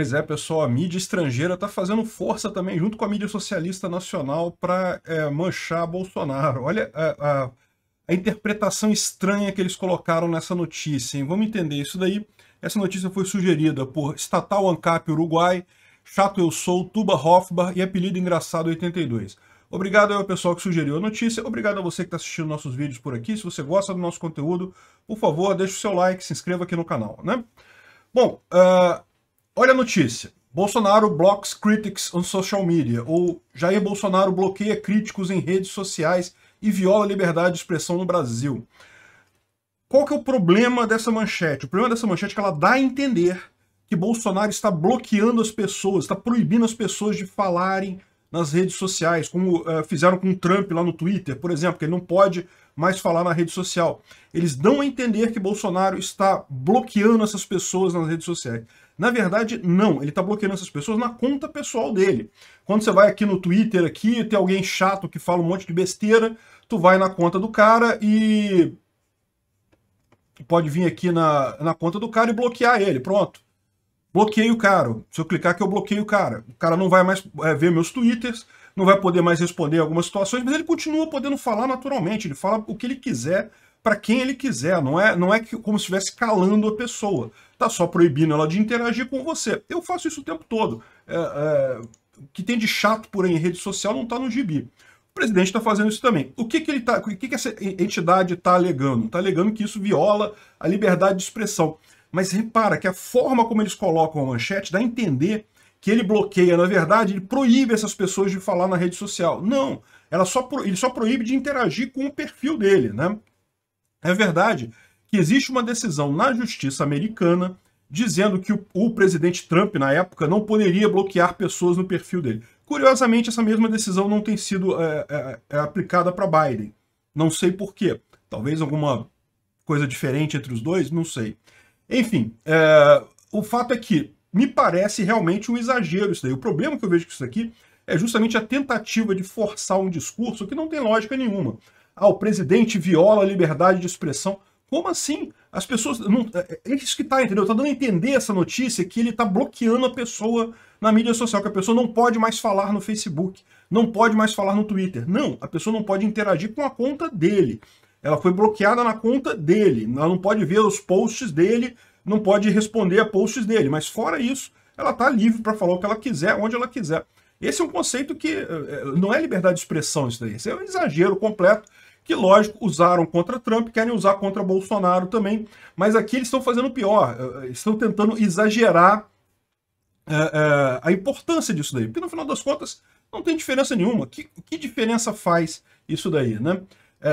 Pois é, pessoal, a mídia estrangeira está fazendo força também, junto com a mídia socialista nacional, para é, manchar Bolsonaro. Olha a, a, a, interpretação estranha que eles colocaram nessa notícia. Hein? Vamos entender isso daí. Essa notícia foi sugerida por Estatal Ancap Uruguai, Chato Eu Sou, Tuba Hoffbar e Apelido Engraçado 82. Obrigado ao pessoal que sugeriu a notícia, obrigado a você que está assistindo nossos vídeos por aqui. Se você gosta do nosso conteúdo, por favor, deixe o seu like, se inscreva aqui no canal, né? Bom, uh, Olha a notícia. Bolsonaro blocks critics on social media, ou Jair Bolsonaro bloqueia críticos em redes sociais e viola a liberdade de expressão no Brasil. Qual que é o problema dessa manchete? O problema dessa manchete é que ela dá a entender que Bolsonaro está bloqueando as pessoas, está proibindo as pessoas de falarem nas redes sociais, como uh, fizeram com o Trump lá no Twitter, por exemplo, que ele não pode mais falar na rede social. Eles dão a entender que Bolsonaro está bloqueando essas pessoas nas redes sociais. Na verdade, não. Ele está bloqueando essas pessoas na conta pessoal dele. Quando você vai aqui no Twitter, aqui tem alguém chato que fala um monte de besteira, tu vai na conta do cara e pode vir aqui na, na conta do cara e bloquear ele. Pronto. Bloqueei o cara. Se eu clicar aqui, eu bloqueio o cara. O cara não vai mais é, ver meus twitters, não vai poder mais responder algumas situações, mas ele continua podendo falar naturalmente, ele fala o que ele quiser para quem ele quiser, não é, não é que, como se estivesse calando a pessoa, tá só proibindo ela de interagir com você. Eu faço isso o tempo todo. É, é, que tem de chato por aí em rede social não está no gibi. O presidente está fazendo isso também. O que, que ele tá, o que, que essa entidade está alegando? Está alegando que isso viola a liberdade de expressão. Mas repara que a forma como eles colocam a manchete dá a entender que ele bloqueia, na verdade, ele proíbe essas pessoas de falar na rede social. Não, ela só pro, ele só proíbe de interagir com o perfil dele, né? É verdade que existe uma decisão na justiça americana dizendo que o, o presidente Trump, na época, não poderia bloquear pessoas no perfil dele. Curiosamente, essa mesma decisão não tem sido é, é, é aplicada para Biden. Não sei por quê. Talvez alguma coisa diferente entre os dois, não sei. Enfim, é, o fato é que me parece realmente um exagero isso daí. O problema que eu vejo com isso aqui é justamente a tentativa de forçar um discurso que não tem lógica nenhuma. Ah, o presidente viola a liberdade de expressão. Como assim? As pessoas. Não, é, é isso que tá, entendeu? Tá dando a entender essa notícia que ele tá bloqueando a pessoa na mídia social, que a pessoa não pode mais falar no Facebook, não pode mais falar no Twitter. Não, a pessoa não pode interagir com a conta dele. Ela foi bloqueada na conta dele. Ela não pode ver os posts dele, não pode responder a posts dele, mas fora isso, ela está livre para falar o que ela quiser, onde ela quiser. Esse é um conceito que eh, eh, não é liberdade de expressão isso daí, isso é um exagero completo que, lógico, usaram contra Trump, querem usar contra Bolsonaro também, mas aqui eles estão fazendo pior, eh, estão tentando exagerar a importância disso daí, porque no final das contas não tem diferença nenhuma. Que, que diferença faz isso daí, né?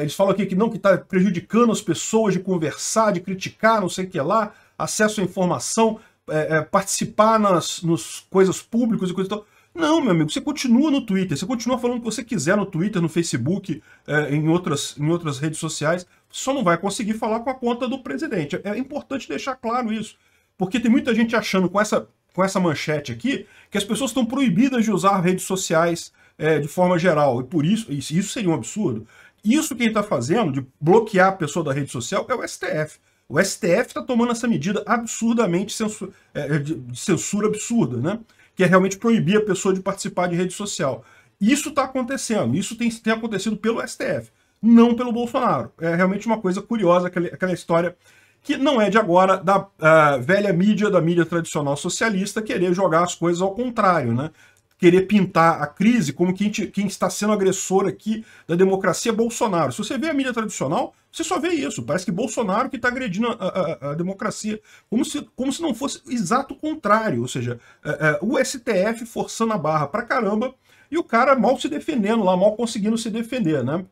eles falam aqui que não, que está prejudicando as pessoas de conversar, de criticar, não sei o que lá acesso à informação, é, é, participar nas nos coisas públicas e coisa e tal. Não, meu amigo, você continua no Twitter, você continua falando o que você quiser no Twitter, no Facebook, é, em, outras, em outras redes sociais, só não vai conseguir falar com a conta do presidente. É, é importante deixar claro isso, porque tem muita gente achando com essa, com essa manchete aqui que as pessoas estão proibidas de usar redes sociais é, de forma geral, e por isso, isso seria um absurdo. Isso quem está fazendo de bloquear a pessoa da rede social é o STF. O STF está tomando essa medida absurdamente censura, é, é, de censura absurda, né? que é realmente proibir a pessoa de participar de rede social. Isso está acontecendo, isso tem, tem, acontecido pelo STF, não pelo Bolsonaro. É realmente uma coisa curiosa aquela, aquela história que não é de agora da uh, velha mídia, da mídia tradicional socialista, querer jogar as coisas ao contrário, né? querer pintar a crise como quem, te, quem está sendo agressor aqui da democracia é Bolsonaro. Se você vê a mídia tradicional, você só vê isso. Parece que Bolsonaro que está agredindo a, a, a, democracia. Como se, como se não fosse o exato contrário. Ou seja, é, é, o STF forçando a barra pra caramba e o cara mal se defendendo lá, mal conseguindo se defender, né?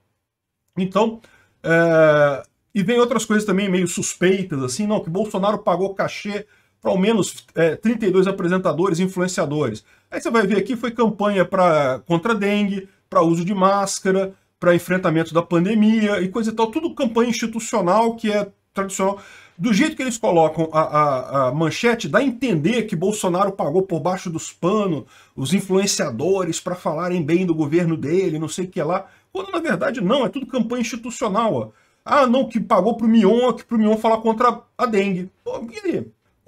Então, é, e vem outras coisas também meio suspeitas, assim, não, que Bolsonaro pagou cachê ao menos é, 32 apresentadores influenciadores. Aí você vai ver aqui foi campanha para contra dengue, para uso de máscara, para enfrentamento da pandemia e coisa e tal. Tudo campanha institucional que é tradicional. Do jeito que eles colocam a, a, a manchete, dá a entender que Bolsonaro pagou por baixo dos panos os influenciadores para falarem bem do governo dele, não sei o que lá. Quando na verdade não, é tudo campanha institucional. Ó. Ah, não, que pagou pro Mion, que pro Mion falar contra a dengue. Pô,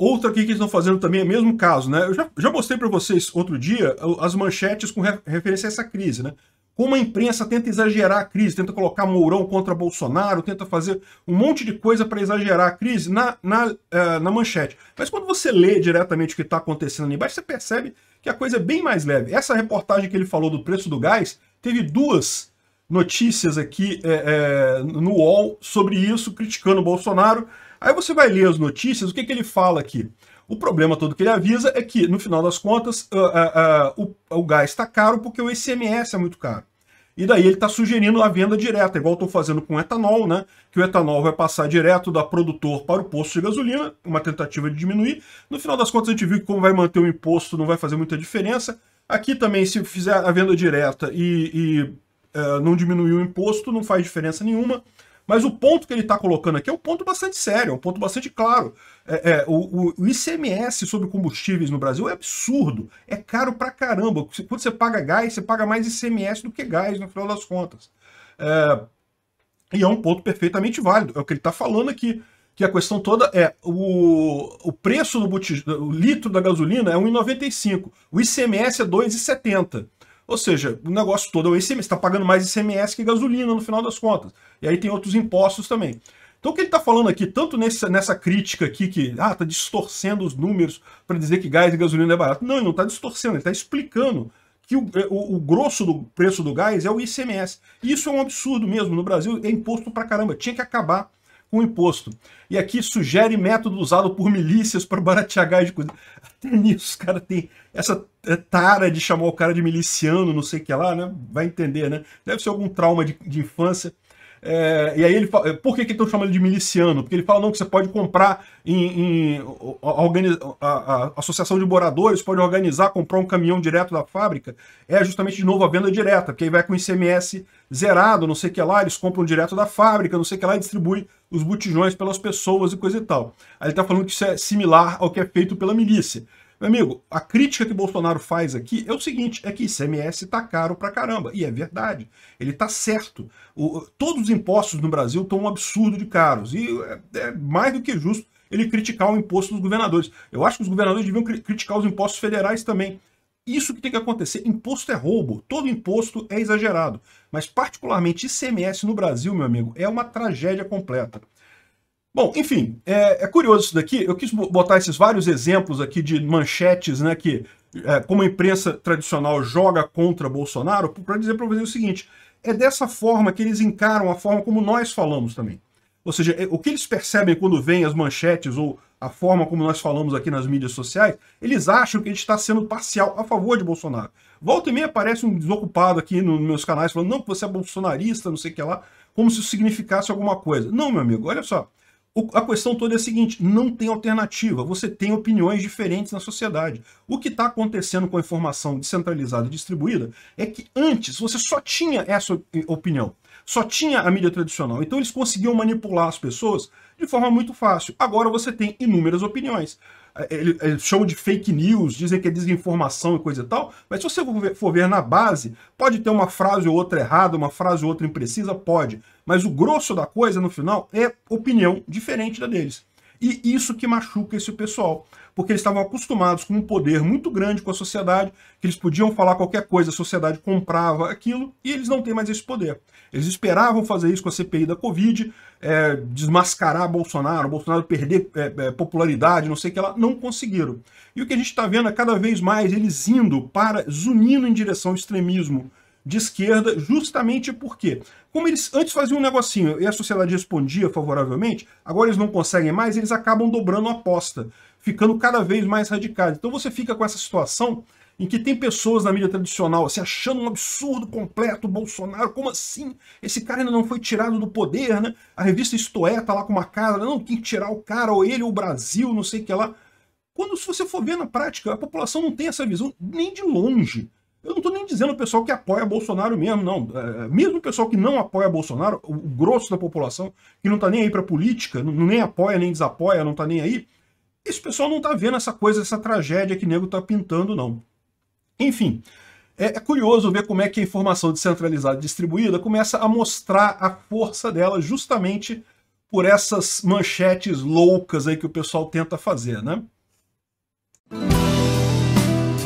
Outra aqui que eles estão fazendo também é o mesmo caso, né? Eu já, já mostrei para vocês outro dia as manchetes com referência a essa crise, né? Como a imprensa tenta exagerar a crise, tenta colocar Mourão contra Bolsonaro, tenta fazer um monte de coisa para exagerar a crise na, na, uh, na manchete. Mas quando você lê diretamente o que está acontecendo ali embaixo, você percebe que a coisa é bem mais leve. Essa reportagem que ele falou do preço do gás, teve duas notícias aqui é, é, no UOL sobre isso, criticando o Bolsonaro. Aí você vai ler as notícias, o que, que ele fala aqui? O problema todo que ele avisa é que, no final das contas, uh, uh, uh, o, o, gás está caro porque o ICMS é muito caro. E daí ele está sugerindo a venda direta, igual estou fazendo com o etanol, né? Que o etanol vai passar direto da produtor para o posto de gasolina, uma tentativa de diminuir. No final das contas, a gente viu que como vai manter o imposto não vai fazer muita diferença. Aqui também, se fizer a venda direta e, e eh, não diminuir o imposto, não faz diferença nenhuma. Mas o ponto que ele está colocando aqui é um ponto bastante sério, é um ponto bastante claro. É, é, o, o, ICMS sobre combustíveis no Brasil é absurdo, é caro pra caramba. Quando você paga gás, você paga mais ICMS do que gás, no final das contas. É, e é um ponto perfeitamente válido, é o que ele está falando aqui que a questão toda é o, o preço do o litro da gasolina é 1,95, o ICMS é 2,70. Ou seja, o negócio todo é o ICMS, está pagando mais ICMS que gasolina no final das contas. E aí tem outros impostos também. Então o que ele está falando aqui, tanto nessa, nessa crítica aqui que ah, está distorcendo os números para dizer que gás e gasolina é barato. Não, ele não está distorcendo, ele está explicando que o, é, o, o, grosso do preço do gás é o ICMS. E isso é um absurdo mesmo. No Brasil é imposto para caramba. Tinha que acabar com imposto. E aqui sugere método usado por milícias para baratear gás de coisa. Até nisso, os caras têm essa é, tara de chamar o cara de miliciano, não sei o que lá, né? Vai entender, né? Deve ser algum trauma de, de infância. É, e aí ele fala, é, por que, que estão chamando de miliciano? Porque ele fala não que você pode comprar em, em a, a, a, associação de moradores pode organizar, comprar um caminhão direto da fábrica, é justamente de novo a venda direta, porque aí vai com ICMS zerado, não sei o que lá, eles compram direto da fábrica, não sei o que lá, e distribui os botijões pelas pessoas e coisa e tal. Aí ele está falando que isso é similar ao que é feito pela milícia. Meu amigo, a crítica que Bolsonaro faz aqui é o seguinte, é que ICMS está caro pra caramba, e é verdade, ele está certo. O, todos os impostos no Brasil estão um absurdo de caros, e é, é mais do que justo ele criticar o imposto dos governadores. Eu acho que os governadores deviam criticar os impostos federais também. Isso que tem que acontecer. Imposto é roubo. Todo imposto é exagerado. Mas, particularmente, ICMS no Brasil, meu amigo, é uma tragédia completa. Bom, enfim, é, é, curioso isso daqui. Eu quis botar esses vários exemplos aqui de manchetes, né, que é, como a imprensa tradicional joga contra Bolsonaro, para dizer para vocês o seguinte: é dessa forma que eles encaram a forma como nós falamos também. Ou seja, é, o que eles percebem quando veem as manchetes ou a forma como nós falamos aqui nas mídias sociais, eles acham que a gente está sendo parcial a favor de Bolsonaro. Volta e meia aparece um desocupado aqui nos meus canais falando, não, você é bolsonarista, não sei o que lá, como se isso significasse alguma coisa. Não, meu amigo, olha só a questão toda é a seguinte: não tem alternativa. Você tem opiniões diferentes na sociedade. O que está acontecendo com a informação descentralizada e distribuída é que antes você só tinha essa eh, opinião, só tinha a mídia tradicional. Então eles conseguiam manipular as pessoas de forma muito fácil. Agora você tem inúmeras opiniões. Ele, ele de fake news, dizem que é desinformação e coisa e tal, mas se você for ver na base, pode ter uma frase ou outra errada, uma frase ou outra imprecisa, pode, mas o grosso da coisa no final é opinião diferente da deles. E isso que machuca esse pessoal, porque eles estavam acostumados com um poder muito grande com a sociedade, que eles podiam falar qualquer coisa, a sociedade comprava aquilo, e eles não têm mais esse poder. Eles esperavam fazer isso com a CPI da Covid, é, desmascarar Bolsonaro, Bolsonaro perder é, é, popularidade, não sei o que lá, não conseguiram. E o que a gente está vendo é cada vez mais eles indo para, zunindo em direção ao extremismo, de esquerda, justamente porque, como eles antes faziam um negocinho e a sociedade respondia favoravelmente, agora eles não conseguem mais, eles acabam dobrando a aposta, ficando cada vez mais radicais. Então você fica com essa situação em que tem pessoas na mídia tradicional se assim, achando um absurdo completo, Bolsonaro, como assim? Esse cara ainda não foi tirado do poder, né? A revista estoeta é tá lá com uma cara, não, tem que tirar o cara, ou ele, ou o Brasil, não sei o que lá. Quando se você for ver na prática, a população não tem essa visão nem de longe. Eu não estou nem dizendo o pessoal que apoia Bolsonaro mesmo, não. É, mesmo o pessoal que não apoia Bolsonaro, o, o grosso da população, que não está nem aí para política, não, nem apoia, nem desapoia, não está nem aí, esse pessoal não está vendo essa coisa, essa tragédia que o nego está pintando, não. Enfim, é, é, curioso ver como é que a informação descentralizada e distribuída começa a mostrar a força dela justamente por essas manchetes loucas aí que o pessoal tenta fazer, né?